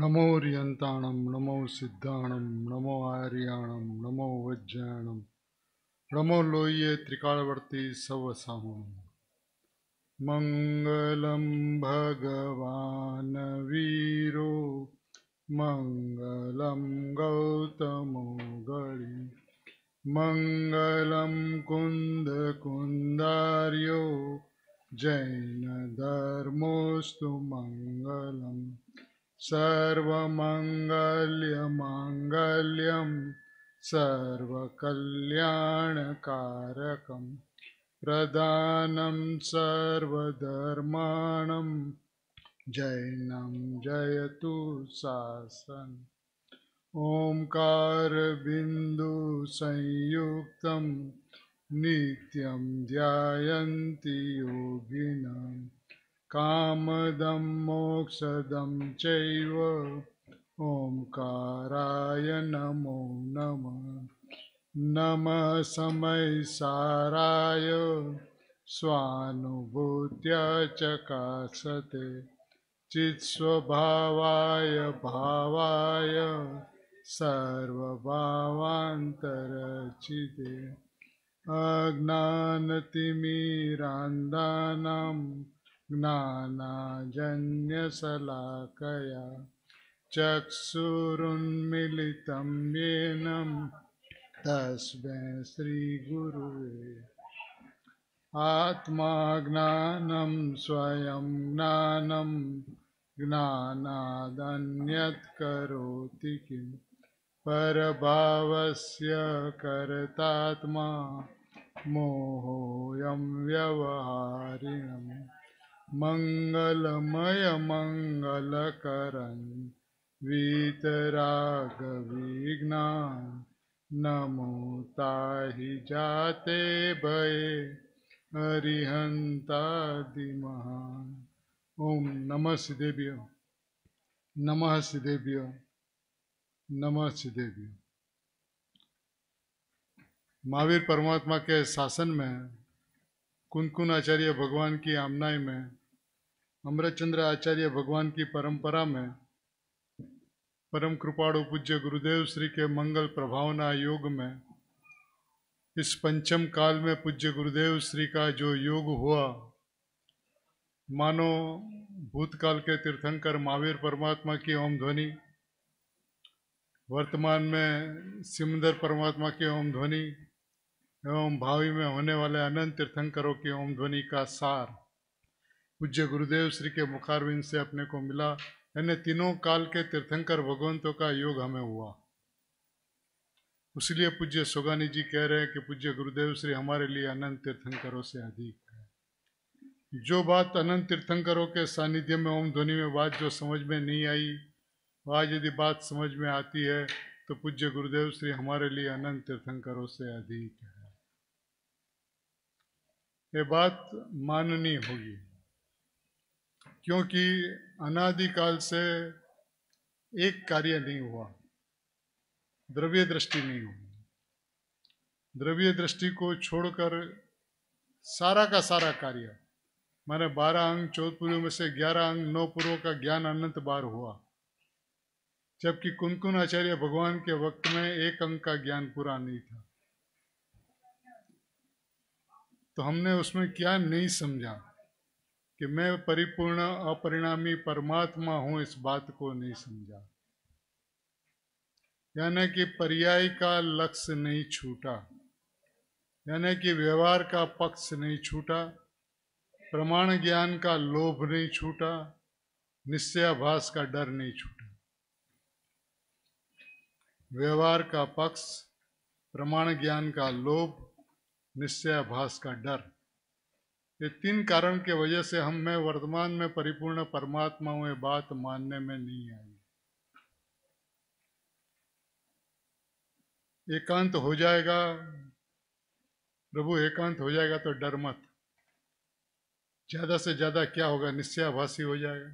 नमो रियंताण नमो सिद्धाण नमो आर्याण नमो वज्रण नमो लोये त्रिकालवर्ती सवसाहुणम मंगलम भगवान वीरो मंगलम गौतमो गणी मंगलम कुंद कुंदार्यो जैन धर्मोस्तु मंगलम सर्वमङ्गल्यमाङ्गल्यं सर्वकल्याणकारकं प्रदानं सर्वधर्माणं जैनं जयतु शासन् ओङ्कारबिन्दुसंयुक्तं नित्यं ध्यायन्ति योगिनम् कामदं मोक्षदं चैव ओंकाराय नमो नमः नमः समयसाराय स्वानुभूत्या चकासते चित्स्वभावाय भावाय सर्वभावान्तरचिते अज्ञानतिमिरान्दानाम् ज्ञानाजन्यशलाकया चक्षुरुन्मिलितं येन तस्मै श्रीगुरुवे आत्मा ज्ञानं स्वयं ज्ञानं ज्ञानादन्यत्करोति किम् परभावस्य कर्तात्मा मोहोऽयं व्यवहारिणम् मंगलमय मंगलकरं नमोता ही जाते भये हरिहन्तादिमहान् ओम नम सिद्धेभ्यो नम सिद्धेभ्यो नम सिद्धेभ्यो महावीर परमात्मा के शासन में कुनकुन आचार्य भगवान की आमनाई में अमृतचंद्र आचार्य भगवान की परंपरा में परम कृपाणु पूज्य गुरुदेव श्री के मंगल प्रभावना योग में इस पंचम काल में पूज्य गुरुदेव श्री का जो योग हुआ मानो भूतकाल के तीर्थंकर महावीर परमात्मा की ओम ध्वनि वर्तमान में सिमंदर परमात्मा की ओम ध्वनि एवं भावी में होने वाले अनंत तीर्थंकरों की ओम ध्वनि का सार पूज्य गुरुदेव श्री के मुखारविंद से अपने को मिला यानी तीनों काल के तीर्थंकर भगवंतों का योग हमें हुआ इसलिए पूज्य सोगानी जी कह रहे हैं कि पूज्य गुरुदेव श्री हमारे लिए अनंत तीर्थंकरों से अधिक है जो बात अनंत तीर्थंकरों के सानिध्य में ओम ध्वनि में बात जो समझ में नहीं आई आज यदि बात समझ में आती है तो पूज्य गुरुदेव श्री हमारे लिए अनंत तीर्थंकरों से अधिक है ये बात माननी होगी क्योंकि अनादिकाल से एक कार्य नहीं हुआ द्रव्य दृष्टि नहीं हुई द्रव्य दृष्टि को छोड़कर सारा का सारा कार्य मैंने बारह अंग चौदह पूर्व में से ग्यारह अंग नौ पूर्व का ज्ञान अनंत बार हुआ जबकि कुनकुन आचार्य भगवान के वक्त में एक अंग का ज्ञान पूरा नहीं था तो हमने उसमें क्या नहीं समझा कि मैं परिपूर्ण अपरिणामी परमात्मा हूं इस बात को नहीं समझा यानी कि पर्याय का लक्ष्य नहीं छूटा यानी कि व्यवहार का पक्ष नहीं छूटा प्रमाण ज्ञान का लोभ नहीं छूटा निश्चयाभास का डर नहीं छूटा व्यवहार का पक्ष प्रमाण ज्ञान का लोभ निश्चयाभास का डर ये तीन कारण के वजह से हम मैं वर्तमान में परिपूर्ण परमात्मा हूं ये बात मानने में नहीं आई एकांत हो जाएगा प्रभु एकांत हो जाएगा तो डर मत ज़्यादा से ज़्यादा क्या होगा निश्चयाभाषी हो जाएगा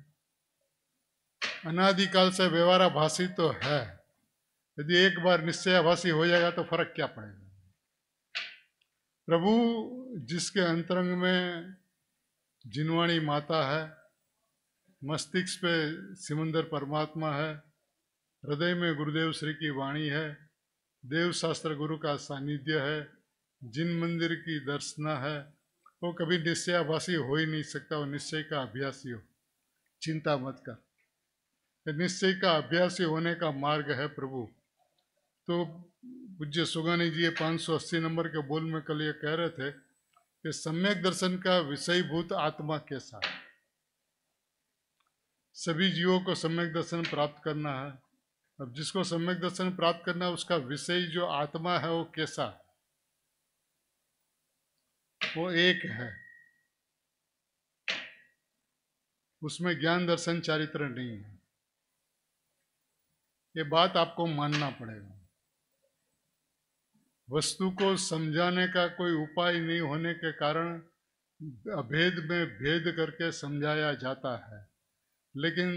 अनादिकाल से व्यवहाराभाषी तो है यदि एक बार निश्चयाभाषी हो जाएगा तो फर्क क्या पड़ेगा प्रभु जिसके अंतरंग में जिनवाणी माता है मस्तिष्क पे सिमंदर परमात्मा है हृदय में गुरुदेव श्री की वाणी है देव शास्त्र गुरु का सानिध्य है जिन मंदिर की दर्शना है वो कभी निश्चयाभासी हो ही नहीं सकता वो निश्चय का अभ्यासी हो चिंता मत कर निश्चय का अभ्यासी होने का मार्ग है प्रभु तो पूज्य सुगानी जी पाँच सौ अस्सी नंबर के बोल में कल ये कह रहे थे कि सम्यक दर्शन का विषयभूत आत्मा के साथ सभी जीवों को सम्यक दर्शन प्राप्त करना है अब जिसको सम्यक दर्शन प्राप्त करना है उसका विषय जो आत्मा है वो कैसा वो एक है उसमें ज्ञान दर्शन चारित्र नहीं है ये बात आपको मानना पड़ेगा वस्तु को समझाने का कोई उपाय नहीं होने के कारण अभेद में भेद करके समझाया जाता है लेकिन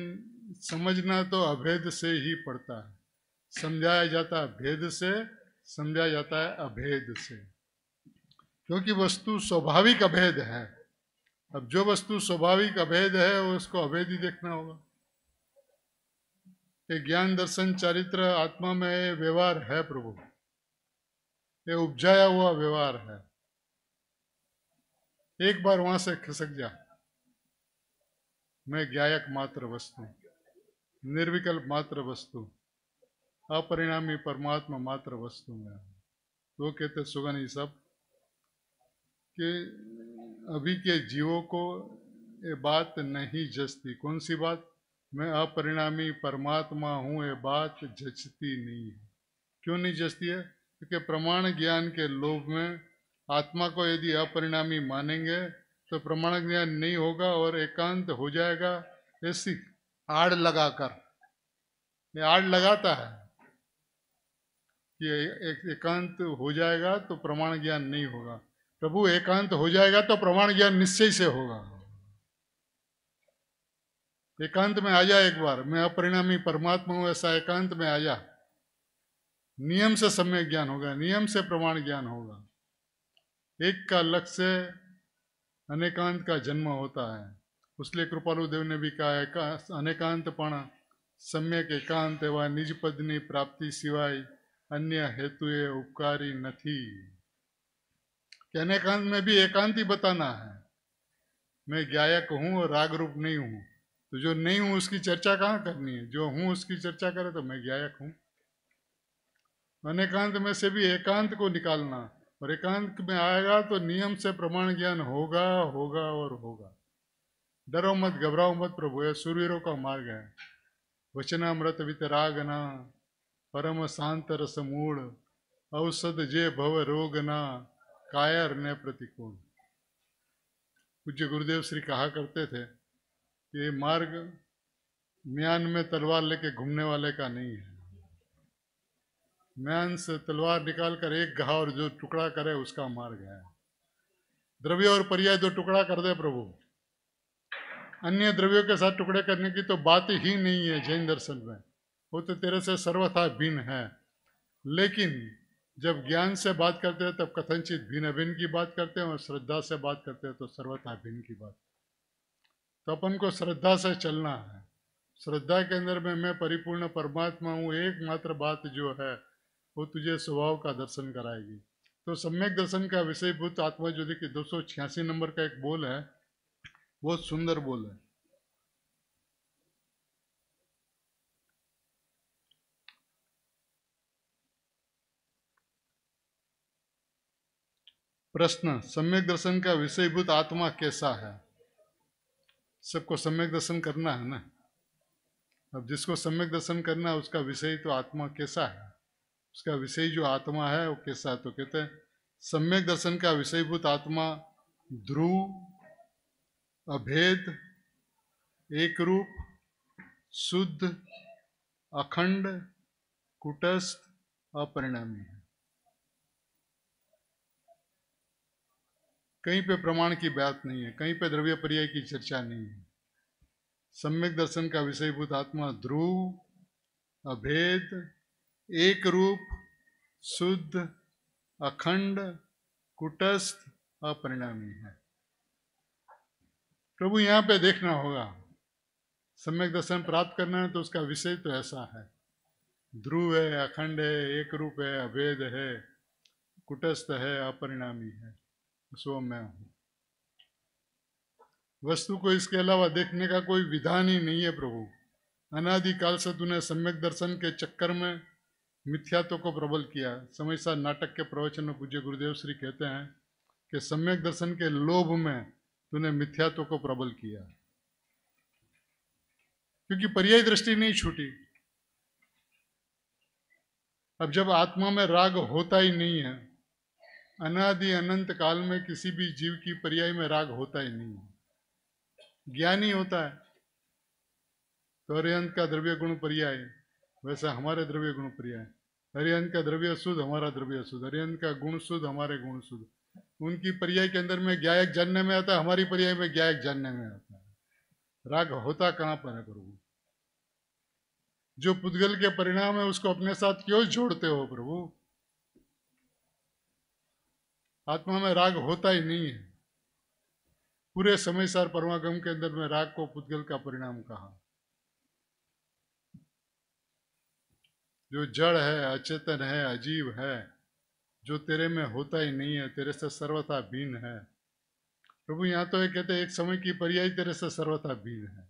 समझना तो अभेद से ही पड़ता है समझाया जाता है भेद से समझाया जाता है अभेद से क्योंकि वस्तु स्वाभाविक अभेद है अब जो वस्तु स्वाभाविक अभेद है उसको अभेद ही देखना होगा ये ज्ञान दर्शन चरित्र आत्मा में व्यवहार है प्रभु ये उपजाया हुआ व्यवहार है एक बार वहां से खिसक जा मैं ज्ञायक मात्र वस्तु निर्विकल्प मात्र वस्तु अपरिणामी परमात्मा मात्र वस्तु में तो कहते सुगन ही सब कि अभी के जीवों को ये बात नहीं जचती कौन सी बात मैं अपरिणामी परमात्मा हूँ ये बात जचती नहीं है क्यों नहीं जचती है क्योंकि प्रमाण ज्ञान के लोभ में आत्मा को यदि अपरिणामी मानेंगे तो प्रमाण ज्ञान नहीं होगा और एकांत हो जाएगा ऐसी आड़ लगाकर ये आड़ लगाता है कि एक, एकांत हो जाएगा तो प्रमाण ज्ञान नहीं होगा प्रभु एकांत हो जाएगा तो प्रमाण ज्ञान निश्चय से होगा एकांत में आ जा एक बार मैं अपरिणामी परमात्मा हूं ऐसा एकांत में आ जा नियम से सम्यक ज्ञान होगा नियम से प्रमाण ज्ञान होगा एक का लक्ष्य अनेकांत का जन्म होता है उसलिए कृपालु देव ने भी कहा है का अनेकांत पण सम्यक एकांत एवं निज पदनी प्राप्ति सिवाय अन्य हेतु उपकारी नहीं कि अनेकांत में भी एकांति बताना है मैं गायक हूँ और राग रूप नहीं हूँ तो जो नहीं हूँ उसकी चर्चा कहाँ करनी है जो हूँ उसकी चर्चा करे तो मैं गायक हूँ एकांत में से भी एकांत को निकालना और एकांत में आएगा तो नियम से प्रमाण ज्ञान होगा होगा और होगा डरो मत घबराओ मत प्रभु यह सूर्यों का मार्ग है वचनामृत वितरागना परम शांत रस मूल औषध जे भव रोगना कायर ने प्रतिकूल पूज्य गुरुदेव श्री कहा करते थे कि मार्ग म्यान में तलवार लेके घूमने वाले का नहीं है मैन से तलवार निकालकर एक घा और जो टुकड़ा करे उसका मार गया द्रव्य और पर्याय जो टुकड़ा कर दे प्रभु अन्य द्रव्यों के साथ टुकड़े करने की तो बात ही नहीं है जैन दर्शन में वो तो तेरे से सर्वथा भिन्न है लेकिन जब ज्ञान से बात करते हैं तब कथनचित भिन्न अभिन्न की बात करते हैं और श्रद्धा से बात करते हैं तो सर्वथा भिन्न की बात तो अपन को श्रद्धा से चलना है श्रद्धा के अंदर में मैं परिपूर्ण परमात्मा हूँ एकमात्र बात जो है वो तुझे स्वभाव का दर्शन कराएगी तो सम्यक दर्शन का विषय भूत आत्मा जो देखिए दो नंबर का एक बोल है बहुत सुंदर बोल है प्रश्न सम्यक दर्शन का विषयभूत आत्मा कैसा है सबको सम्यक दर्शन करना है ना अब जिसको सम्यक दर्शन करना है उसका विषय तो आत्मा कैसा है उसका विषय जो आत्मा है वो किस है तो कहते हैं सम्यक दर्शन का विषयभूत आत्मा ध्रुव अभेद एक रूप शुद्ध अखंड कुटस्थ अपरिणामी है कहीं पे प्रमाण की बात नहीं है कहीं पे द्रव्य पर्याय की चर्चा नहीं है सम्यक दर्शन का विषयभूत आत्मा ध्रुव अभेद एक रूप शुद्ध अखंड कुटस्थ अपरिणामी है प्रभु यहाँ पे देखना होगा सम्यक दर्शन प्राप्त करना है तो उसका विषय तो ऐसा है ध्रुव है अखंड है एक रूप है अभेद है कुटस्थ है अपरिणामी है सो मैं हूं वस्तु को इसके अलावा देखने का कोई विधान ही नहीं है प्रभु अनादि काल से तूने सम्यक दर्शन के चक्कर में मिथ्यात्व को प्रबल किया समयसा नाटक के प्रवचन में पूज्य गुरुदेव श्री कहते हैं कि सम्यक दर्शन के लोभ में तूने मिथ्यात्व को प्रबल किया क्योंकि पर्याय दृष्टि नहीं छूटी अब जब आत्मा में राग होता ही नहीं है अनादि अनंत काल में किसी भी जीव की पर्याय में राग होता ही नहीं है ज्ञानी होता है तो अरे अंत का द्रव्य गुण पर्याय वैसे हमारे द्रव्य गुण प्रिय है हरिहंत का द्रव्य शुद्ध हमारा द्रव्य शुद्ध हरिहंत का गुण शुद्ध हमारे गुण शुद्ध उनकी पर्याय के अंदर में ज्ञायक जानने में आता है हमारी पर्याय में ज्ञायक जानने में आता है राग होता कहाँ पर है प्रभु जो पुद्गल के परिणाम है उसको अपने साथ क्यों जोड़ते हो प्रभु आत्मा में राग होता ही नहीं है पूरे समय सार परमागम के अंदर में राग को पुद्गल का परिणाम कहा जो जड़ है अचेतन है अजीब है जो तेरे में होता ही नहीं है तेरे से सर्वथा भिन्न है प्रभु यहाँ तो ये कहते एक समय की पर्याय तेरे से सर्वथा भिन्न है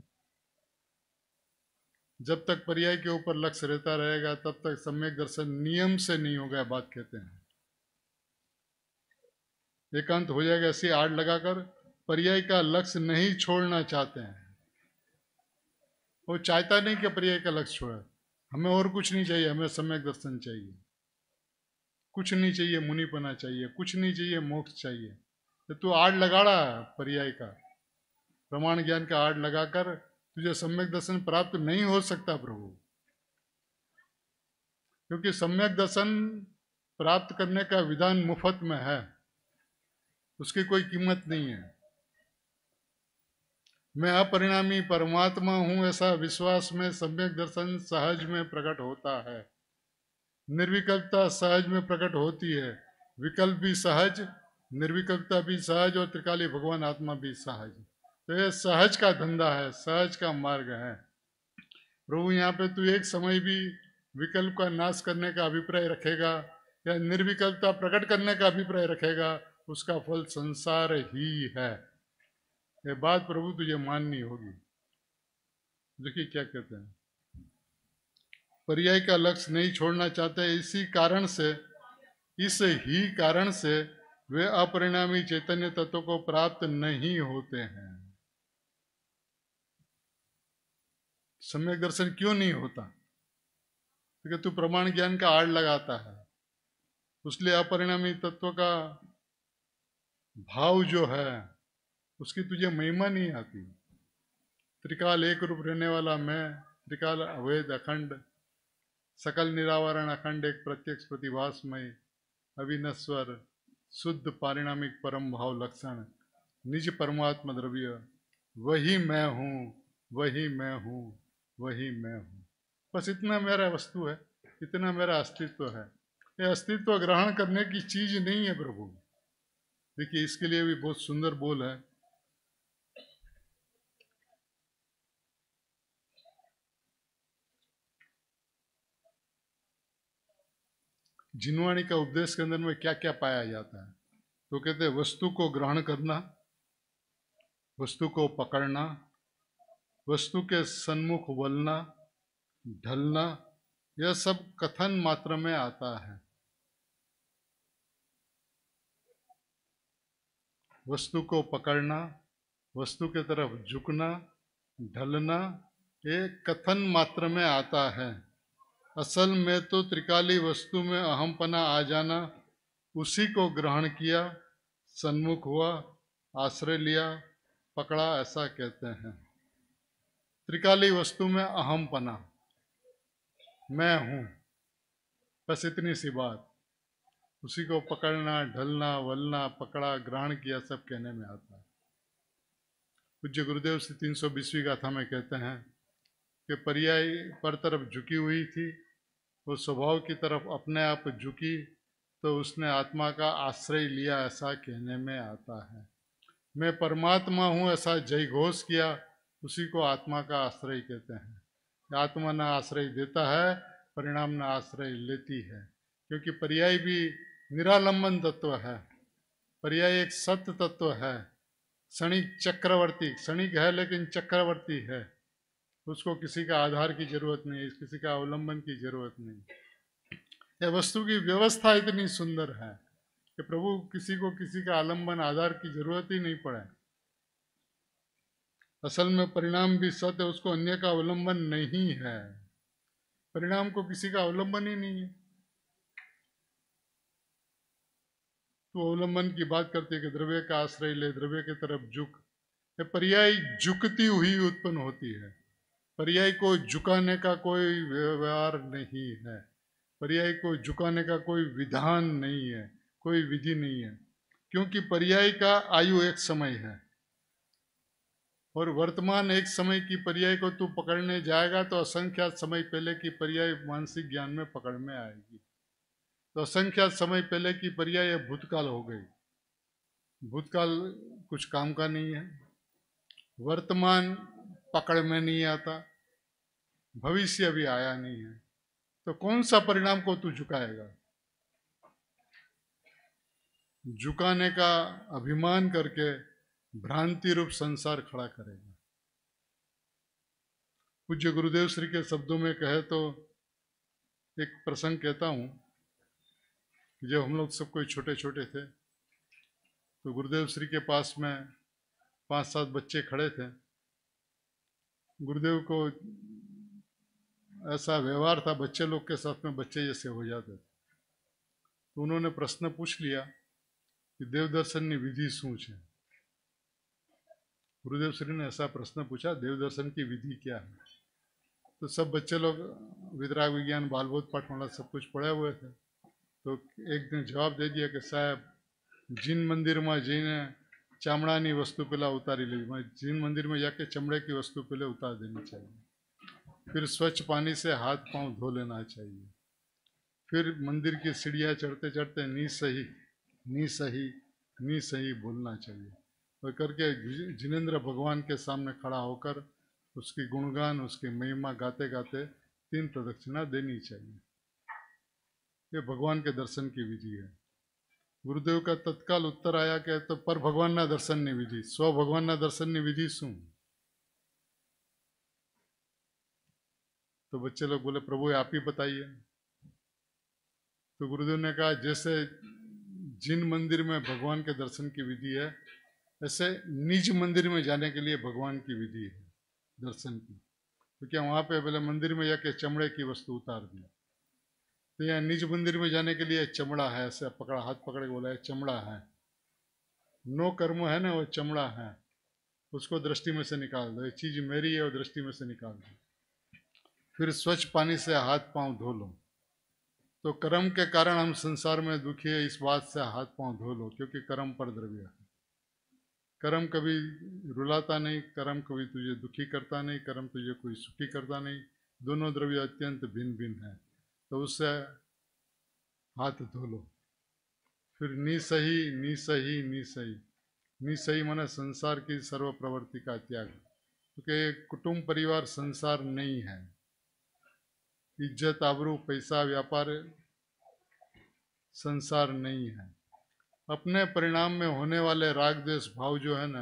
जब तक पर्याय के ऊपर लक्ष्य रहता रहेगा तब तक सम्यक दर्शन नियम से नहीं होगा बात कहते हैं एकांत हो जाएगा ऐसी आड़ लगाकर पर्याय का लक्ष्य नहीं छोड़ना चाहते हैं वो चाहता नहीं कि पर्याय का लक्ष्य छोड़े हमें और कुछ नहीं चाहिए हमें सम्यक दर्शन चाहिए कुछ नहीं चाहिए मुनिपना चाहिए कुछ नहीं चाहिए मोक्ष चाहिए तो तू आड़ लगा रहा पर्याय का प्रमाण ज्ञान का आड़ लगाकर तुझे सम्यक दर्शन प्राप्त नहीं हो सकता प्रभु क्योंकि सम्यक दर्शन प्राप्त करने का विधान मुफ्त में है उसकी कोई कीमत नहीं है मैं अपरिणामी परमात्मा हूँ ऐसा विश्वास में सम्यक दर्शन सहज में प्रकट होता है निर्विकल्पता सहज में प्रकट होती है विकल्प भी सहज निर्विकल्पता भी सहज और त्रिकाली भगवान आत्मा भी सहज तो यह सहज का धंधा है सहज का मार्ग है प्रभु यहाँ पे तू एक समय भी विकल्प का नाश करने का अभिप्राय रखेगा या निर्विकल्पता प्रकट करने का अभिप्राय रखेगा उसका फल संसार ही है ये बात प्रभु तुझे माननी होगी देखिए क्या कहते हैं पर्याय का लक्ष्य नहीं छोड़ना चाहते इसी कारण से इस ही कारण से वे अपरिणामी चैतन्य तत्व को प्राप्त नहीं होते हैं सम्यक दर्शन क्यों नहीं होता क्योंकि तो तू प्रमाण ज्ञान का आड़ लगाता है उसलिए अपरिणामी तत्व का भाव जो है उसकी तुझे महिमा नहीं आती त्रिकाल एक रूप रहने वाला मैं त्रिकाल अवैध अखंड सकल निरावरण अखंड एक प्रत्यक्ष प्रतिभासमय अविनश्वर शुद्ध पारिणामिक परम भाव लक्षण निज परमात्मा द्रव्य वही मैं हूँ वही मैं हूँ वही मैं हूँ बस इतना मेरा वस्तु है इतना मेरा अस्तित्व है ये अस्तित्व ग्रहण करने की चीज नहीं है प्रभु देखिए इसके लिए भी बहुत सुंदर बोल है जिनवाणी का उपदेश के अंदर में क्या क्या पाया जाता है तो कहते हैं वस्तु को ग्रहण करना वस्तु को पकड़ना वस्तु के सन्मुख वलना ढलना यह सब कथन मात्र में आता है वस्तु को पकड़ना वस्तु के तरफ झुकना ढलना ये कथन मात्र में आता है असल में तो त्रिकाली वस्तु में अहमपना आ जाना उसी को ग्रहण किया सन्मुख हुआ आश्रय लिया पकड़ा ऐसा कहते हैं त्रिकाली वस्तु में अहमपना मैं हूँ बस इतनी सी बात उसी को पकड़ना ढलना वलना पकड़ा ग्रहण किया सब कहने में आता है पूज्य गुरुदेव से तीन सौ बीसवीं गाथा में कहते हैं के पर्याय पर तरफ झुकी हुई थी वो स्वभाव की तरफ अपने आप झुकी तो उसने आत्मा का आश्रय लिया ऐसा कहने में आता है मैं परमात्मा हूँ ऐसा जय घोष किया उसी को आत्मा का आश्रय कहते हैं आत्मा न आश्रय देता है परिणाम न आश्रय लेती है क्योंकि पर्याय भी निरालंबन तत्व है पर्याय एक सत्य तत्व है क्षणिक चक्रवर्ती क्षणिक है लेकिन चक्रवर्ती है उसको किसी का आधार की जरूरत नहीं है किसी का अवलंबन की जरूरत नहीं यह वस्तु की व्यवस्था इतनी सुंदर है कि प्रभु किसी को किसी का आलंबन आधार की जरूरत ही नहीं पड़े असल में परिणाम भी सत्य उसको अन्य का अवलंबन नहीं है परिणाम को किसी का अवलंबन ही नहीं है तो अवलंबन की बात करते कि द्रव्य का आश्रय ले द्रव्य की तरफ झुक पर्याय झुकती हुई उत्पन्न होती है पर्याय को झुकाने का कोई व्यवहार नहीं है पर्याय को झुकाने का कोई विधान नहीं है कोई विधि नहीं है क्योंकि पर्याय का आयु एक समय है और वर्तमान एक समय की पर्याय को तू पकड़ने जाएगा तो असंख्यात समय पहले की पर्याय मानसिक ज्ञान में पकड़ में आएगी तो असंख्यात समय पहले की पर्याय भूतकाल हो गई भूतकाल कुछ काम का नहीं है वर्तमान पकड़ में नहीं आता भविष्य अभी आया नहीं है तो कौन सा परिणाम को तू झुकाएगा झुकाने का अभिमान करके भ्रांति रूप संसार खड़ा करेगा पूज्य गुरुदेव श्री के शब्दों में कहे तो एक प्रसंग कहता हूं जब हम लोग सब कोई छोटे छोटे थे तो गुरुदेव श्री के पास में पांच सात बच्चे खड़े थे गुरुदेव को ऐसा व्यवहार था बच्चे लोग के साथ में बच्चे जैसे हो जाते थे तो उन्होंने प्रश्न पूछ लिया कि शू है गुरुदेव श्री ने ऐसा प्रश्न पूछा देवदर्शन की विधि क्या है तो सब बच्चे लोग विद्राग विज्ञान बालबोध पाठमाला सब कुछ पढ़े हुए थे तो एक दिन जवाब दे ने જવાબ દે દિયા કે સાહેબ જીન મંદિરમાં वस्तु ચામડાની उतारी પહેલાં मैं जिन मंदिर में जाके चमड़े की वस्तु पहले उतार देनी चाहिए फिर स्वच्छ पानी से हाथ पांव धो लेना चाहिए फिर मंदिर की सीढ़ियाँ चढ़ते चढ़ते नी सही नी सही नी सही बोलना चाहिए और करके जिनेन्द्र भगवान के सामने खड़ा होकर उसकी गुणगान उसकी महिमा गाते गाते तीन प्रदक्षिणा देनी चाहिए ये भगवान के दर्शन की विधि है गुरुदेव का आया कि तो पर भगवान ना दर्शन नहीं विधि स्व भगवान ना दर्शन नहीं विधि सुन तो बच्चे लोग बोले प्रभु आप ही बताइए तो गुरुदेव ने कहा जैसे जिन मंदिर में भगवान के दर्शन की विधि है ऐसे निज मंदिर में जाने के लिए भगवान की विधि है दर्शन की तो क्या वहाँ पे बोले मंदिर में जाके चमड़े की वस्तु उतार दिया तो यहाँ निज मंदिर में जाने के लिए चमड़ा है ऐसे पकड़ा हाथ पकड़ के बोला है चमड़ा है नो कर्म है ना वो चमड़ा है उसको दृष्टि में से निकाल दो ये चीज़ मेरी है और दृष्टि में से निकाल दो फिर स्वच्छ पानी से हाथ पांव धो लो तो कर्म के कारण हम संसार में दुखी है इस बात से हाथ पांव धो लो क्योंकि कर्म पर द्रव्य है कर्म कभी रुलाता नहीं कर्म कभी तुझे दुखी करता नहीं कर्म तुझे कोई सुखी करता नहीं दोनों द्रव्य अत्यंत भिन्न भिन्न है तो उससे हाथ धो लो फिर सही सही नी सही नी सही मैंने संसार की सर्व प्रवृत्ति का त्याग क्योंकि कुटुंब परिवार संसार नहीं है इज्जत आबरू पैसा व्यापार संसार नहीं है अपने परिणाम में होने वाले राग द्वेष भाव जो है ना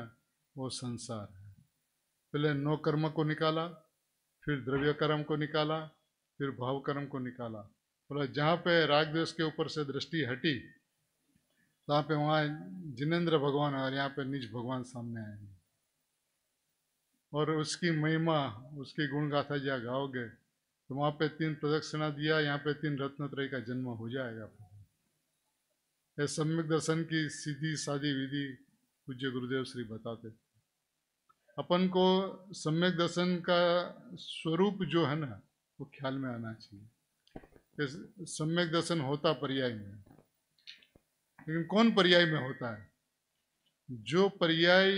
वो संसार है पहले नौ कर्म को निकाला फिर द्रव्य कर्म को निकाला फिर भाव कर्म को निकाला बोला जहाँ पे राग द्वेष के ऊपर से दृष्टि हटी वहाँ पे वहाँ जिनेन्द्र भगवान और यहाँ पे निज भगवान सामने आएंगे और उसकी महिमा उसकी गुणगाथा जहाँ गाओगे तो वहाँ पे तीन प्रदक्षिणा दिया यहाँ पे तीन रत्नत्रय का जन्म हो जाएगा ये सम्यक दर्शन की सीधी साधी विधि पूज्य गुरुदेव श्री बताते अपन को सम्यक दर्शन का स्वरूप जो है ना वो ख्याल में आना चाहिए सम्यक दर्शन होता पर्याय में लेकिन कौन पर्याय में होता है जो पर्याय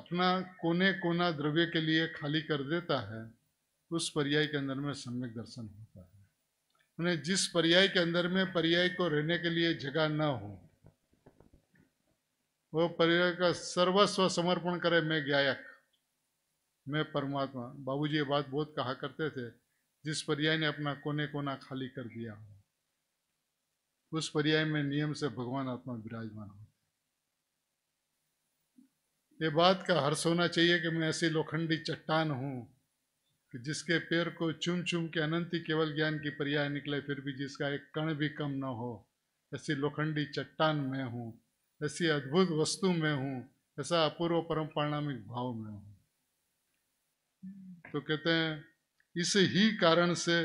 अपना कोने कोना द्रव्य के लिए खाली कर देता है उस पर्याय के अंदर में सम्यक दर्शन होता है उन्हें जिस पर्याय के अंदर में पर्याय को रहने के लिए जगह न हो वो पर्याय का सर्वस्व समर्पण करे मैं गायक मैं परमात्मा बाबूजी ये बात बहुत कहा करते थे जिस पर्याय ने अपना कोने कोना खाली कर दिया हो उस पर्याय में नियम से भगवान आत्मा विराजमान हो ये बात का हर्ष होना चाहिए कि मैं ऐसी लोखंडी चट्टान हूं कि जिसके पैर को चुम चुम के अनंत केवल ज्ञान की पर्याय निकले फिर भी जिसका एक कण भी कम न हो ऐसी लोखंडी चट्टान में हूँ ऐसी अद्भुत वस्तु में हूँ ऐसा अपूर्व परम पारणामिक भाव में हूँ तो कहते हैं इस ही कारण से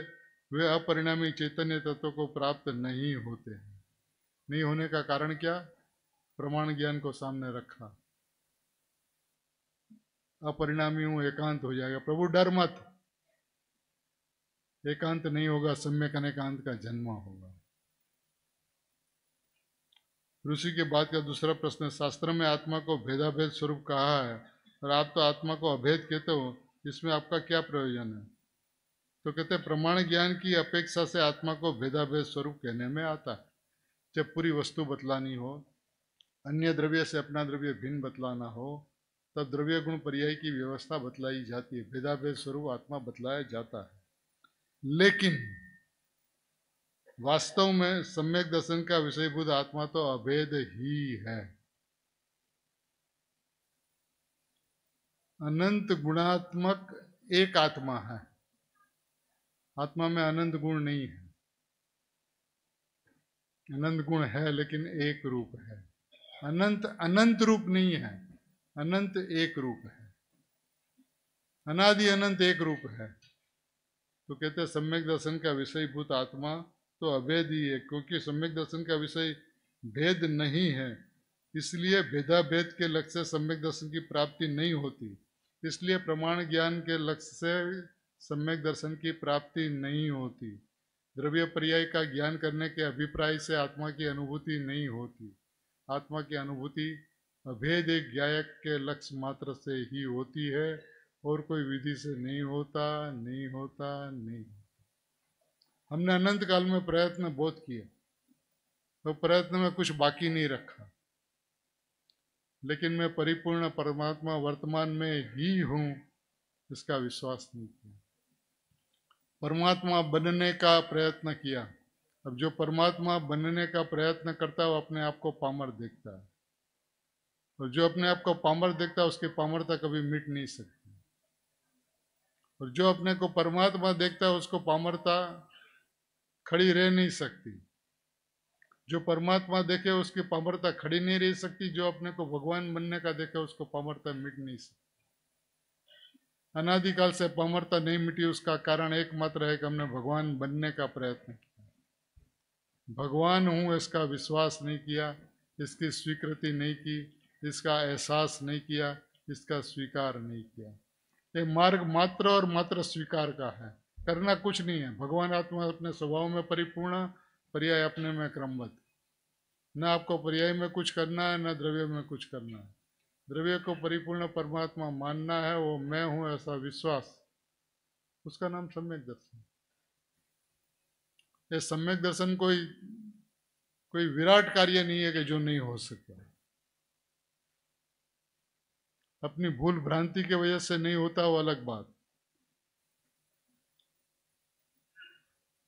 वे अपरिणामी चैतन्य तत्व को प्राप्त नहीं होते हैं नहीं होने का कारण क्या प्रमाण ज्ञान को सामने रखा अपरिणामी हूं एकांत हो जाएगा प्रभु डर मत एकांत नहीं होगा सम्यक अनेकांत का जन्म होगा ऋषि के बाद का दूसरा प्रश्न शास्त्र में आत्मा को भेदाभेद स्वरूप कहा है और आप तो आत्मा को अभेद कहते हो इसमें आपका क्या प्रयोजन है तो कहते प्रमाण ज्ञान की अपेक्षा से आत्मा को भेदाभेद स्वरूप कहने में आता है जब पूरी वस्तु बतलानी हो अन्य द्रव्य से अपना द्रव्य भिन्न बतलाना हो तब द्रव्य गुण पर्याय की व्यवस्था बतलाई जाती है भेदाभेद स्वरूप आत्मा बतलाया जाता है लेकिन वास्तव में सम्यक दर्शन का विषय बुद्ध आत्मा तो अभेद ही है अनंत गुणात्मक एक आत्मा है आत्मा में अनंत गुण नहीं है अनंत गुण है लेकिन एक रूप है अनंत अनंत रूप नहीं है अनंत एक रूप है अनादि अनंत एक रूप है तो कहते हैं सम्यक दर्शन का विषय भूत आत्मा तो अभेद ही है क्योंकि सम्यक दर्शन का विषय भेद नहीं है इसलिए भेदा भेद के लक्ष्य से सम्यक दर्शन की प्राप्ति नहीं होती इसलिए प्रमाण ज्ञान के लक्ष्य से सम्यक दर्शन की प्राप्ति नहीं होती द्रव्य पर्याय का ज्ञान करने के अभिप्राय से आत्मा की अनुभूति नहीं होती आत्मा की अनुभूति अभेद एक ज्ञायक के लक्ष्य मात्र से ही होती है और कोई विधि से नहीं होता नहीं होता नहीं हमने अनंत काल में प्रयत्न बहुत किए तो प्रयत्न में कुछ बाकी नहीं रखा लेकिन मैं परिपूर्ण परमात्मा वर्तमान में ही हूं इसका विश्वास नहीं किया परमात्मा बनने का प्रयत्न किया अब जो परमात्मा बनने का प्रयत्न करता है वो अपने आप को पामर देखता है और जो अपने आप को पामर देखता है उसकी पामरता कभी मिट नहीं सकती और जो अपने को परमात्मा देखता है उसको पामरता खड़ी रह नहीं सकती जो परमात्मा देखे उसकी पामरता खड़ी नहीं रह सकती जो अपने को भगवान बनने का देखे उसको पामरता मिट नहीं सकती अनादिकाल से पामरता नहीं मिटी उसका कारण एकमात्र है कि हमने भगवान बनने का प्रयत्न किया भगवान हूँ इसका विश्वास नहीं किया इसकी स्वीकृति नहीं की इसका एहसास नहीं किया इसका स्वीकार नहीं किया ये मार्ग मात्र और मात्र स्वीकार का है करना कुछ नहीं है भगवान आत्मा अपने स्वभाव में परिपूर्ण पर्याय अपने में क्रमबद्ध न आपको पर्याय में कुछ करना है न द्रव्य में कुछ करना है द्रव्य को परिपूर्ण परमात्मा मानना है वो मैं हूँ ऐसा विश्वास उसका नाम सम्यक दर्शन ये सम्यक दर्शन कोई कोई विराट कार्य नहीं है कि जो नहीं हो सकता अपनी भूल भ्रांति की वजह से नहीं होता वो अलग बात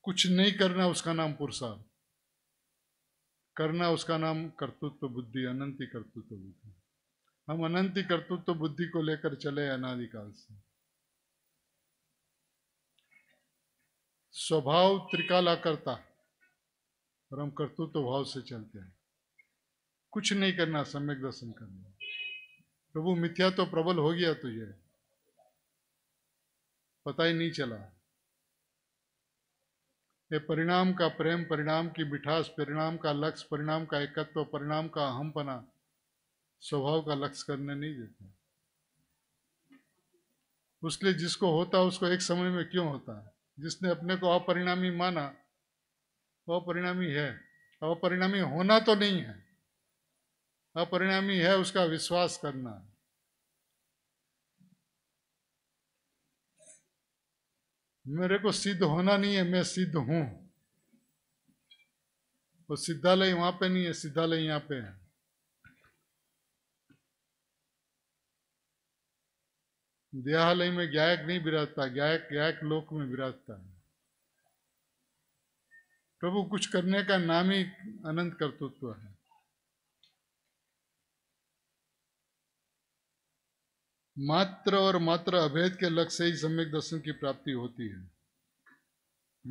कुछ नहीं करना उसका नाम पुरुषार्थ करना उसका नाम कर्तृत्व बुद्धि अनंति कर्तृत्व बुद्धि हम अनंति कर्तृत्व बुद्धि को लेकर चले अनादिकाल से स्वभाव त्रिकाला करता और हम कर्तृत्व भाव से चलते हैं कुछ नहीं करना सम्यक दर्शन करना प्रभु मिथ्या तो प्रबल हो गया तुझे पता ही नहीं चला ये परिणाम का प्रेम परिणाम की मिठास परिणाम का लक्ष्य परिणाम का एकत्व परिणाम का अहमपना स्वभाव का लक्ष्य करने नहीं देता उसके जिसको होता उसको एक समय में क्यों होता है जिसने अपने को अपरिणामी माना वह परिणामी है अपरिणामी होना तो नहीं है अपरिणामी है उसका विश्वास करना मेरे को सिद्ध होना नहीं है मैं सिद्ध हूं वो सिद्धालय वहां पे नहीं है सिद्धालय यहां पे है देहालय में गायक नहीं विराजता गायक गायक लोक में विराजता है प्रभु कुछ करने का नाम ही अनंत कर्तृत्व है मात्र और मात्र अभेद के लक्ष्य से ही सम्यक दर्शन की प्राप्ति होती है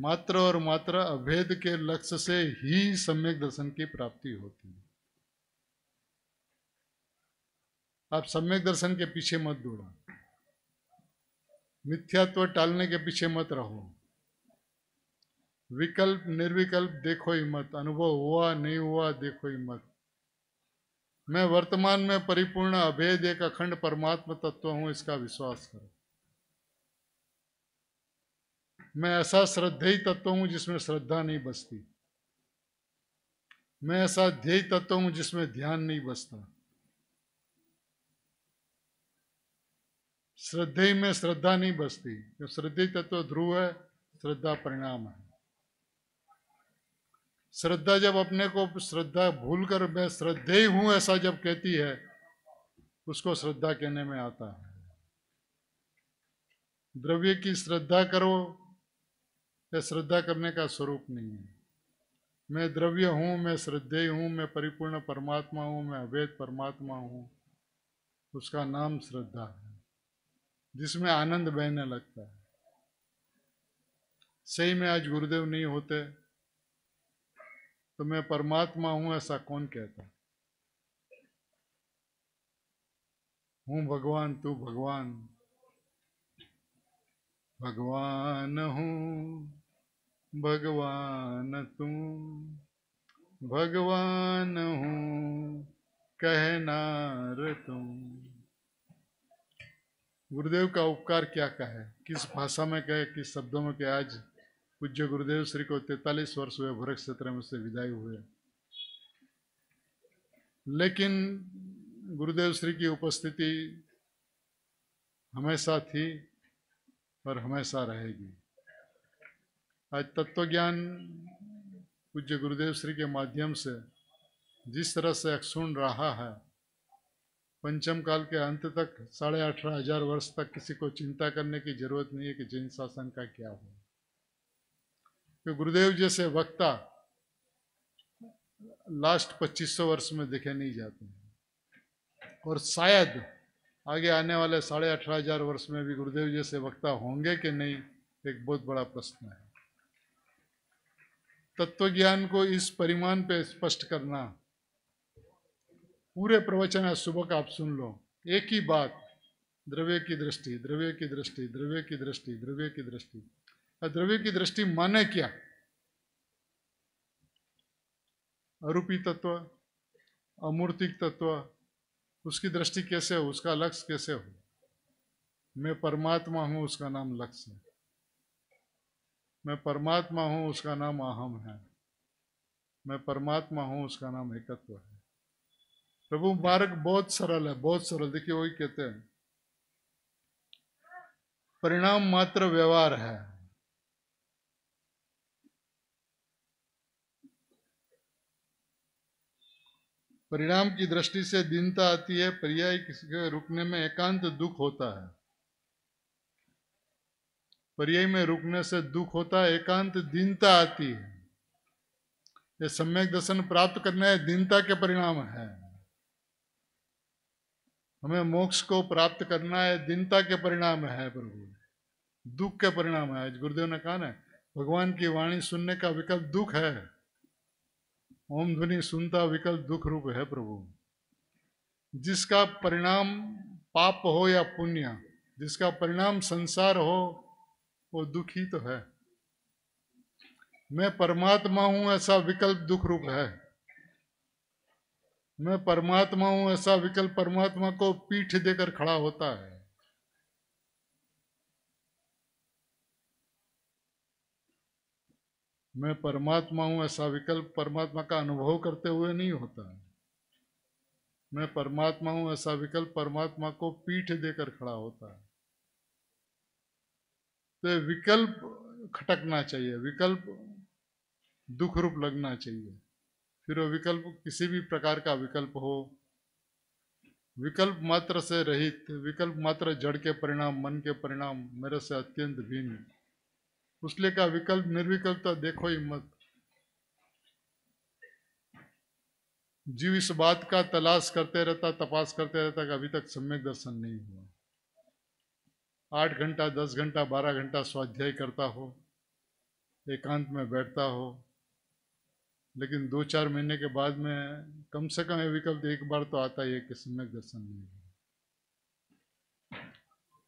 मात्र और मात्र अभेद के लक्ष्य से ही सम्यक दर्शन की प्राप्ति होती है आप सम्यक दर्शन के पीछे मत दौड़ो मिथ्यात्व टालने के पीछे मत रहो विकल्प निर्विकल्प देखो ही मत अनुभव हुआ नहीं हुआ देखो ही मत मैं वर्तमान में परिपूर्ण अभेद एक अखंड परमात्म तत्व हूं इसका विश्वास करो मैं ऐसा श्रद्धेय तत्व हूं जिसमें श्रद्धा नहीं बसती मैं ऐसा ध्येय तत्व हूं जिसमें ध्यान नहीं बसता श्रद्धेय में श्रद्धा नहीं बसती जो श्रद्धेय तत्व ध्रुव है श्रद्धा परिणाम है श्रद्धा जब अपने को श्रद्धा भूल कर मैं श्रद्धे ही ऐसा जब कहती है उसको श्रद्धा कहने में आता है द्रव्य की श्रद्धा करो यह श्रद्धा करने का स्वरूप नहीं है मैं द्रव्य हूं मैं श्रद्धेय हूं मैं परिपूर्ण परमात्मा हूं मैं अवैध परमात्मा हूं उसका नाम श्रद्धा है जिसमें आनंद बहने लगता है सही में आज गुरुदेव नहीं होते तो मैं परमात्मा हूं ऐसा कौन कहता है हूं भगवान तू भगवान भगवान हूं भगवान तू भगवान हूं कहनार तुम गुरुदेव का उपकार क्या कहे किस भाषा में कहे किस शब्दों में कहे आज पूज्य गुरुदेव श्री को तैतालीस वर्ष हुए भुरक क्षेत्र में से विदाई हुए लेकिन गुरुदेव श्री की उपस्थिति हमेशा थी और हमेशा रहेगी आज तत्व ज्ञान पूज्य गुरुदेव श्री के माध्यम से जिस तरह से अक्षुण रहा है पंचम काल के अंत तक साढ़े अठारह हजार वर्ष तक किसी को चिंता करने की जरूरत नहीं है कि जैन शासन का क्या हुआ कि गुरुदेव जैसे वक्ता लास्ट 2500 वर्ष में दिखे नहीं जाते और शायद आगे आने वाले साढ़े अठारह हजार वर्ष में भी गुरुदेव जैसे वक्ता होंगे कि नहीं एक बहुत बड़ा प्रश्न है तत्व ज्ञान को इस परिमाण पे स्पष्ट करना पूरे प्रवचन है सुबह का आप सुन लो एक ही बात द्रव्य की दृष्टि द्रव्य की दृष्टि द्रव्य की दृष्टि द्रव्य की दृष्टि द्रव्य की दृष्टि माने क्या अरूपी तत्व अमूर्तिक तत्व उसकी दृष्टि कैसे हो उसका लक्ष्य कैसे हो मैं परमात्मा हूं उसका नाम लक्ष्य है मैं परमात्मा हूं उसका नाम अहम है मैं परमात्मा हूं उसका नाम एकत्व है प्रभु मार्ग बहुत सरल है बहुत सरल देखिए वही कहते हैं परिणाम मात्र व्यवहार है परिणाम की दृष्टि से दीनता आती है पर्याय किसी के रुकने में एकांत दुख होता है पर्याय में रुकने से दुख होता है एकांत दीनता आती है ये सम्यक दर्शन प्राप्त करने दीनता के परिणाम है हमें मोक्ष को प्राप्त करना है दीनता के परिणाम है प्रभु दुख के परिणाम है आज गुरुदेव ने कहा ना भगवान की वाणी सुनने का विकल्प दुख है ओम ध्वनि सुनता विकल्प दुख रूप है प्रभु जिसका परिणाम पाप हो या पुण्य जिसका परिणाम संसार हो वो दुखी तो है मैं परमात्मा हूं ऐसा विकल्प दुख रूप है मैं परमात्मा हूं ऐसा विकल्प परमात्मा को पीठ देकर खड़ा होता है मैं परमात्मा हूँ ऐसा विकल्प परमात्मा का अनुभव करते हुए नहीं होता है मैं परमात्मा हूँ ऐसा विकल्प परमात्मा को पीठ देकर खड़ा होता है तो विकल्प खटकना चाहिए विकल्प दुख रूप लगना चाहिए फिर वो विकल्प किसी भी प्रकार का विकल्प हो विकल्प मात्र से रहित विकल्प मात्र जड़ के परिणाम मन के परिणाम मेरे से अत्यंत भिन्न उसले का विकल्प निर्विकल्पता देखो ही मत जीव इस बात का तलाश करते रहता तपास करते रहता कि अभी तक सम्यक दर्शन नहीं हुआ आठ घंटा दस घंटा बारह घंटा स्वाध्याय करता हो एकांत में बैठता हो लेकिन दो चार महीने के बाद में कम से कम ये विकल्प एक बार तो आता ही है कि सम्यक दर्शन नहीं हुआ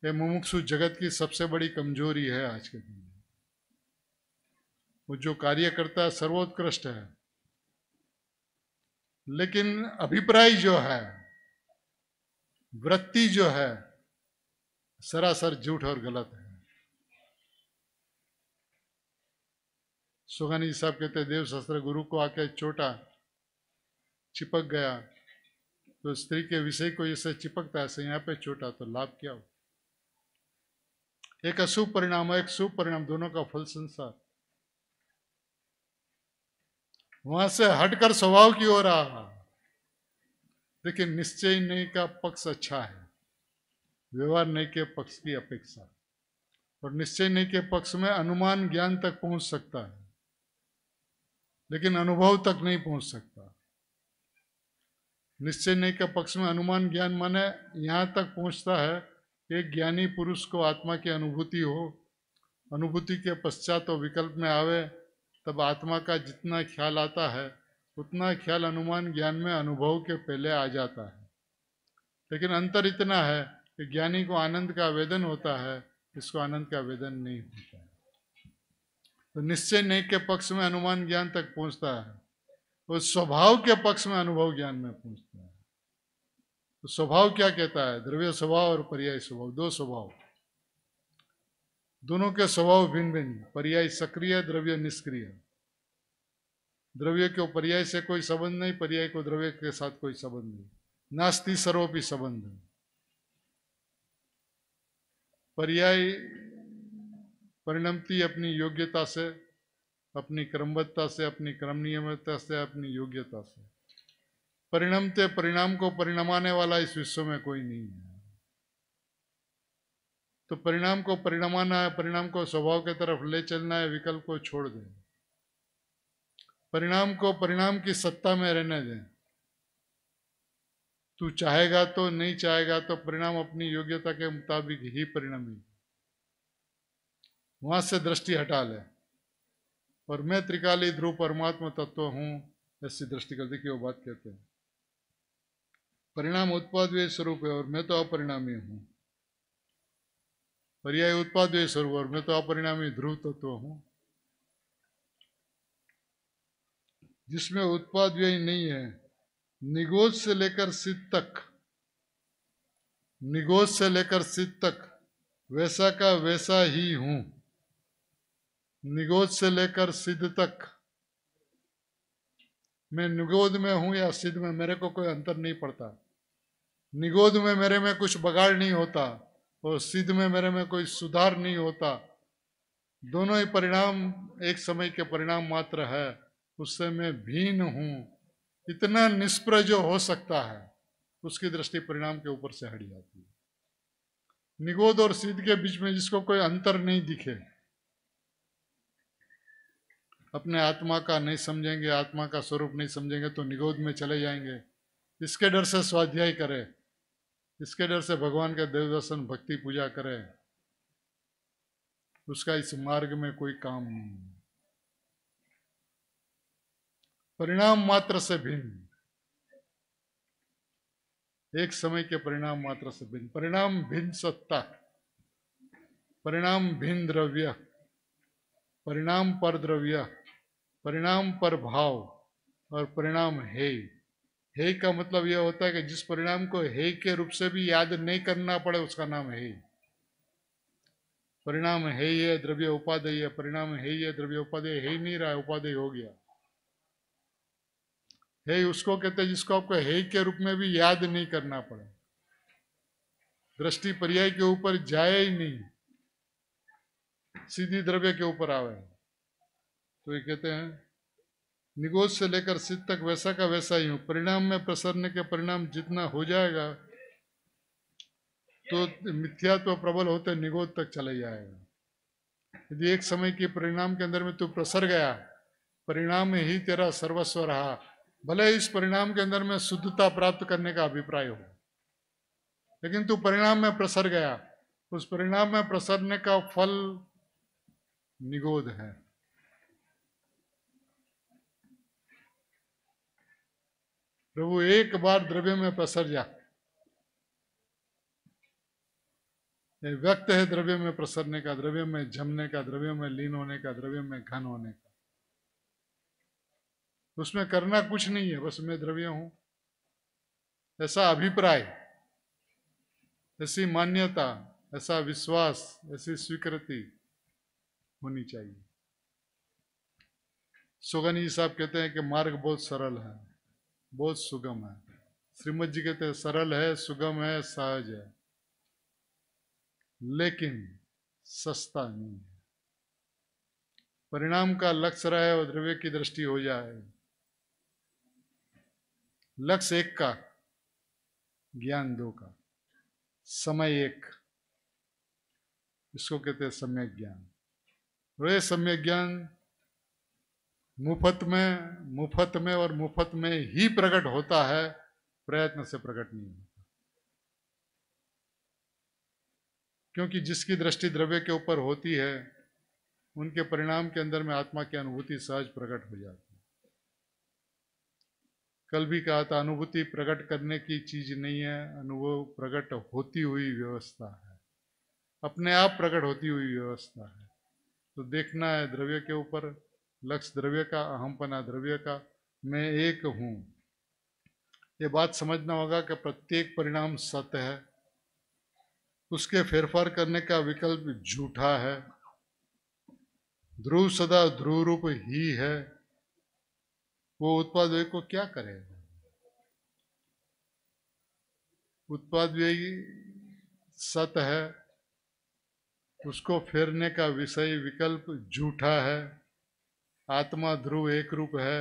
ये मुमुक्षु जगत की सबसे बड़ी कमजोरी है आज के दिन वो जो कार्य करता है सर्वोत्कृष्ट है लेकिन अभिप्राय जो है वृत्ति जो है सरासर झूठ और गलत है सुगनी साहब कहते देव शस्त्र गुरु को आके चोटा चिपक गया तो स्त्री के विषय को जैसे चिपकता है यहां पे चोटा तो लाभ क्या हो एक अशुभ परिणाम और एक शुभ परिणाम दोनों का फल संसार वहां से हटकर स्वभाव की ओर आ देखिए निश्चय नहीं का पक्ष अच्छा है व्यवहार नहीं के पक्ष की अपेक्षा और निश्चय नहीं के पक्ष में अनुमान ज्ञान तक पहुंच सकता है लेकिन अनुभव तक नहीं पहुंच सकता निश्चय नहीं के पक्ष में अनुमान ज्ञान माने यहां तक पहुंचता है कि ज्ञानी पुरुष को आत्मा की अनुभूति हो अनुभूति के पश्चात वो विकल्प में आवे तब आत्मा का जितना ख्याल आता है उतना ख्याल अनुमान ज्ञान में अनुभव के पहले आ जाता है लेकिन अंतर इतना है कि ज्ञानी को आनंद का आवेदन होता है इसको आनंद का आवेदन नहीं होता है तो निश्चय नहीं के पक्ष में अनुमान ज्ञान तक पहुंचता है तो स्वभाव के पक्ष में अनुभव ज्ञान में पहुंचता है तो स्वभाव क्या कहता है द्रव्य स्वभाव और पर्याय स्वभाव दो स्वभाव दोनों के स्वभाव भिन्न भिन्न पर्याय सक्रिय द्रव्य निष्क्रिय द्रव्य को पर्याय से कोई संबंध नहीं पर्याय को द्रव्य के साथ कोई संबंध नहीं नास्ती सर्वोपी संबंध पर्याय परिणमती अपनी योग्यता से अपनी क्रमबद्धता से अपनी क्रम से अपनी योग्यता से परिणमते परिणाम को परिणमाने वाला इस विश्व में कोई नहीं है तो परिणाम को परिणमाना है परिणाम को स्वभाव के तरफ ले चलना है विकल्प को छोड़ दें परिणाम को परिणाम की सत्ता में रहने दें तू चाहेगा तो नहीं चाहेगा तो परिणाम अपनी योग्यता के मुताबिक ही परिणामी वहां से दृष्टि हटा ले और मैं त्रिकाली ध्रुव परमात्मा तत्व हूं ऐसी दृष्टि कर देखिए वो बात कहते हैं परिणाम उत्पाद स्वरूप है और मैं तो अपरिणामी हूं पर्याय उत्पाद સરોવર में तो આ ध्रुव तत्व हूं जिसमें उत्पाद व्यय नहीं है निगोज से लेकर सिद्ध तक निगोज से लेकर सिद्ध तक वैसा का वैसा ही हूं निगोज से लेकर सिद्ध तक मैं निगोद में हूं या सिद्ध में मेरे को कोई अंतर नहीं पड़ता निगोद में मेरे में कुछ बगाड़ नहीं होता और सिद्ध में मेरे में कोई सुधार नहीं होता दोनों ही परिणाम एक समय के परिणाम मात्र है उससे मैं भीन हूं इतना निष्प्रय जो हो सकता है उसकी दृष्टि परिणाम के ऊपर से हट जाती है निगोद और सिद्ध के बीच में जिसको कोई अंतर नहीं दिखे अपने आत्मा का नहीं समझेंगे आत्मा का स्वरूप नहीं समझेंगे तो निगोद में चले जाएंगे इसके डर से स्वाध्याय करें इसके डर से भगवान का देव दर्शन भक्ति पूजा करें उसका इस मार्ग में कोई काम नहीं परिणाम मात्र से भिन्न एक समय के परिणाम मात्र से भिन्न परिणाम भिन्न सत्ता परिणाम भिन्न द्रव्य परिणाम पर द्रव्य परिणाम पर भाव और परिणाम है हे का मतलब यह होता है कि जिस परिणाम को हे के रूप से भी याद नहीं करना पड़े उसका नाम है परिणाम है ये द्रव्य उपाधेय परिणाम है ये द्रव्य उपाधेय है ही नहीं रहा उपाधेय हो गया हे उसको कहते हैं जिसको आपको हे के रूप में भी याद नहीं करना पड़े दृष्टि पर्याय के ऊपर जाए ही नहीं सीधी द्रव्य के ऊपर आवे तो ये कहते हैं निगोज से लेकर सिद्ध तक वैसा का वैसा ही हूँ परिणाम में प्रसरने के परिणाम जितना हो जाएगा तो मिथ्यात्व प्रबल होते निगोद तक चले जाएगा यदि एक समय के परिणाम के अंदर में तू प्रसर गया परिणाम ही तेरा सर्वस्व रहा भले इस परिणाम के अंदर में शुद्धता प्राप्त करने का अभिप्राय हो लेकिन तू परिणाम में प्रसर गया उस परिणाम में प्रसरने का फल निगोद है प्रभु तो एक बार द्रव्य में पसर जा ये व्यक्त है द्रव्य में प्रसरने का द्रव्य में जमने का द्रव्य में लीन होने का द्रव्य में घन होने का उसमें करना कुछ नहीं है बस मैं द्रव्य हूं ऐसा अभिप्राय ऐसी मान्यता ऐसा विश्वास ऐसी स्वीकृति होनी चाहिए सुगन जी साहब कहते हैं कि मार्ग बहुत सरल है बहुत सुगम है श्रीमद जी कहते हैं सरल है सुगम है सहज है लेकिन सस्ता नहीं है परिणाम का लक्ष्य रहे और द्रव्य की दृष्टि हो जाए लक्ष्य एक का ज्ञान दो का समय एक इसको कहते हैं सम्यक ज्ञान और ये सम्यक ज्ञान मुफत में मुफत में और मुफत में ही प्रकट होता है प्रयत्न से प्रकट नहीं होता क्योंकि जिसकी दृष्टि द्रव्य के ऊपर होती है उनके परिणाम के अंदर में आत्मा की अनुभूति सहज प्रकट हो जाती है कल भी कहा था अनुभूति प्रकट करने की चीज नहीं है अनुभव प्रकट होती हुई व्यवस्था है अपने आप प्रकट होती हुई व्यवस्था है तो देखना है द्रव्य के ऊपर लक्ष्य द्रव्य का अहमपना द्रव्य का मैं एक हूँ ये बात समझना होगा कि प्रत्येक परिणाम सत्य है उसके फेरफार करने का विकल्प झूठा है ध्रुव सदा ध्रुव रूप ही है वो उत्पाद व्यय को क्या करेगा उत्पाद व्यय सत है उसको फेरने का विषय विकल्प झूठा है आत्मा ध्रुव एक रूप है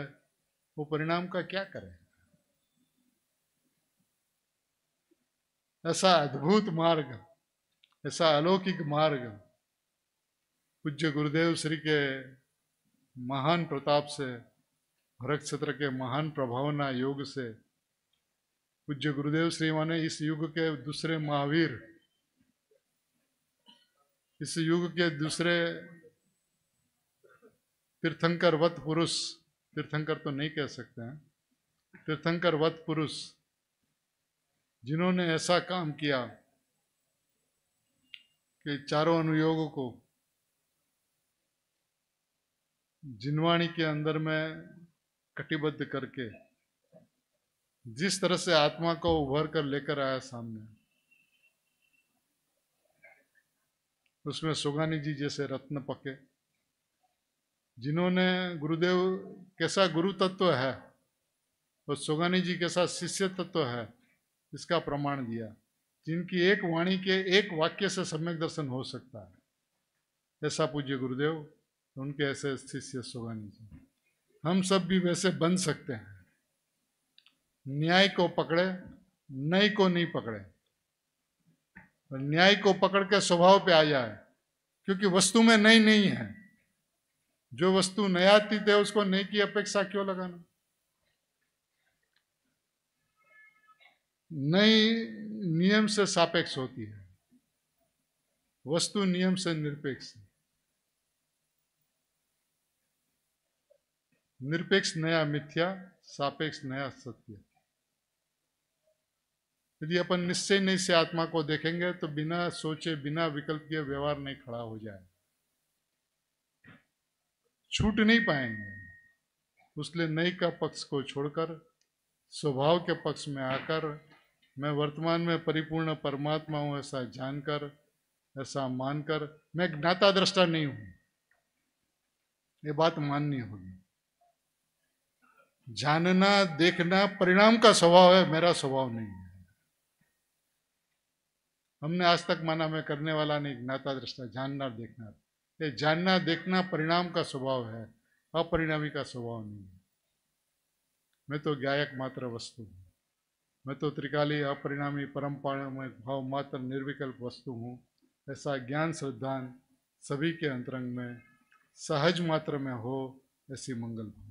वो परिणाम का क्या करें ऐसा अद्भुत मार्ग ऐसा अलौकिक मार्ग पूज्य गुरुदेव श्री के महान प्रताप से भरत क्षेत्र के महान प्रभावना योग से पूज्य गुरुदेव श्री माने इस युग के दूसरे महावीर इस युग के दूसरे तीर्थंकर वत पुरुष तीर्थंकर तो नहीं कह सकते हैं तीर्थंकर वत पुरुष जिन्होंने ऐसा काम किया कि चारों अनुयोगों को जिनवाणी के अंदर में कटिबद्ध करके जिस तरह से आत्मा को उभर कर लेकर आया सामने उसमें सुगानी जी जैसे रत्न पके जिन्होंने गुरुदेव कैसा गुरु तत्व है और सुगानी जी कैसा शिष्य तत्व है इसका प्रमाण दिया जिनकी एक वाणी के एक वाक्य से सम्यक दर्शन हो सकता है ऐसा पूज्य गुरुदेव उनके ऐसे शिष्य सुगानी जी हम सब भी वैसे बन सकते हैं न्याय को पकड़े नई को नहीं पकड़े और न्याय को पकड़ के स्वभाव पे आ जाए क्योंकि वस्तु में नई नहीं, नहीं है जो वस्तु नया अतीत है उसको नई की अपेक्षा क्यों लगाना नई नियम से सापेक्ष होती है वस्तु नियम से निरपेक्ष निरपेक्ष नया मिथ्या सापेक्ष नया सत्य यदि अपन निश्चय नहीं से आत्मा को देखेंगे तो बिना सोचे बिना विकल्प के व्यवहार नहीं खड़ा हो जाए छूट नहीं पाएंगे उसलिए नई का पक्ष को छोड़कर स्वभाव के पक्ष में आकर मैं वर्तमान में परिपूर्ण परमात्मा हूँ ऐसा जानकर ऐसा मानकर मैं ज्ञाता दृष्टा नहीं हूँ ये बात माननी होगी जानना देखना परिणाम का स्वभाव है मेरा स्वभाव नहीं है हमने आज तक माना मैं करने वाला नहीं ज्ञाता दृष्टा जानना देखना ये जानना देखना परिणाम का स्वभाव है अपरिणामी का स्वभाव नहीं है मैं तो गायक मात्र वस्तु हूँ मैं तो त्रिकाली अपरिणामी परम्परामय भाव मात्र निर्विकल्प वस्तु हूँ ऐसा ज्ञान श्रद्धान सभी के अंतरंग में सहज मात्र में हो ऐसी मंगल भाव